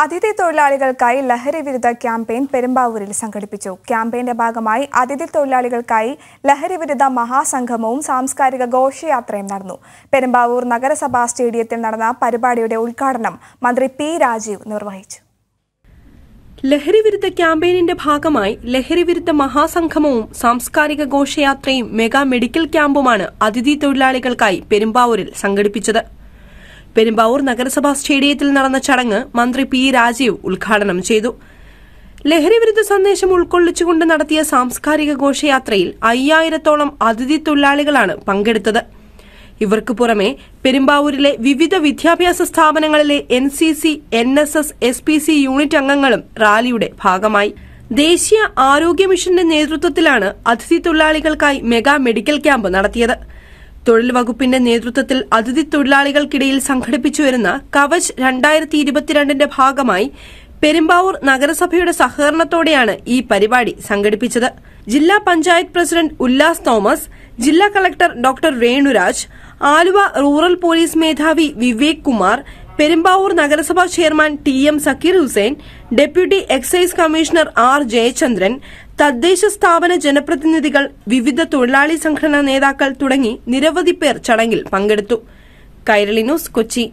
അതിഥി തൊഴിലാളികൾക്കായി ലഹരി വിരുദ്ധ ക്യാമ്പയിൻ പെരുമ്പാവൂരിൽ സംഘടിപ്പിച്ചു ക്യാമ്പയിന്റെ ഭാഗമായി അതിഥി തൊഴിലാളികൾക്കായി ലഹരി വിരുദ്ധ മഹാസംഗമവും സാംസ്കാരിക ഘോഷയാത്രയും നടന്നു പെരുമ്പാവൂർ നഗരസഭാ സ്റ്റേഡിയത്തിൽ നടന്ന പരിപാടിയുടെ ഉദ്ഘാടനം മന്ത്രി പി രാജീവ് നിർവഹിച്ചു ലഹരി വിരുദ്ധ ക്യാമ്പയിനിന്റെ ഭാഗമായി ലഹരി വിരുദ്ധ മഹാസംഗമവും സാംസ്കാരിക ഘോഷയാത്രയും മെഗാ മെഡിക്കൽ ക്യാമ്പുമാണ് അതിഥി തൊഴിലാളികൾക്കായി പെരുമ്പാവൂരിൽ സംഘടിപ്പിച്ചത് പെരുമ്പാവൂർ നഗരസഭാ സ്റ്റേഡിയത്തിൽ നടന്ന ചടങ്ങ് മന്ത്രി പി രാജീവ് ഉദ്ഘാടനം ചെയ്തു ലഹരിവിരുദ്ധ സന്ദേശം ഉൾക്കൊള്ളിച്ചുകൊണ്ട് നടത്തിയ സാംസ്കാരിക ഘോഷയാത്രയിൽ അയ്യായിരത്തോളം അതിഥി തൊഴിലാളികളാണ് പങ്കെടുത്തത് ഇവർക്ക് പുറമെ പെരുമ്പാവൂരിലെ വിവിധ വിദ്യാഭ്യാസ സ്ഥാപനങ്ങളിലെ N C C N S S S P C unit അംഗങ്ങളും റാലിയുടെ ഭാഗമായി ദേശീയ ആരോഗ്യ മിഷന്റെ നേതൃത്വത്തിലാണ് അതിഥി തൊഴിലാളികൾക്കായി മെഗാ മെഡിക്കൽ ക്യാമ്പ് നടത്തിയത് തൊഴിൽ വകുപ്പിന്റെ നേതൃത്വത്തിൽ അതിഥി തൊഴിലാളികൾക്കിടയിൽ സംഘടിപ്പിച്ചുവരുന്ന കവച് രണ്ടായിരത്തി ഇരുപത്തിരണ്ടിന്റെ ഭാഗമായി പെരുമ്പാവൂർ നഗരസഭയുടെ സഹകരണത്തോടെയാണ് ഈ പരിപാടി സംഘടിപ്പിച്ചത് ജില്ലാ പഞ്ചായത്ത് പ്രസിഡന്റ് ഉല്ലാസ് തോമസ് ജില്ലാ collector doctor Renuraj Aluva rural police മേധാവി വിവേക് കുമാർ പെരുമ്പാവൂർ നഗരസഭാ chairman T M Sakkir Hussain deputy excise commissioner R Jayachandran തദ്ദേശ സ്ഥാപന ജനപ്രതിനിധികൾ വിവിധ തൊഴിലാളി സംഘടനാ നേതാക്കൾ തുടങ്ങി നിരവധി പേർ ചടങ്ങിൽ പങ്കെടുത്തു കൈരളി ന്യൂസ് കൊച്ചി